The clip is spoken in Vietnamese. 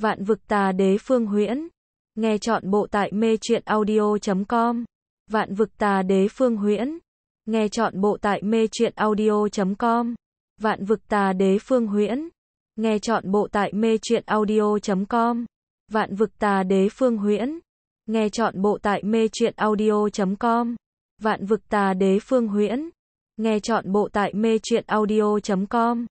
Vạn vực tà đế phương huyễn. Nghe chọn bộ tại mê truyện audio.com. Vạn vực tà đế phương huyễn. Nghe chọn bộ tại mê truyện audio.com. Vạn vực tà đế phương huyễn. Nghe chọn bộ tại mê truyện audio.com. Vạn vực tà đế phương huyễn. Nghe chọn bộ tại mê truyện audio.com. Vạn vực tà đế phương huyễn. Nghe chọn bộ tại mê truyện audio.com.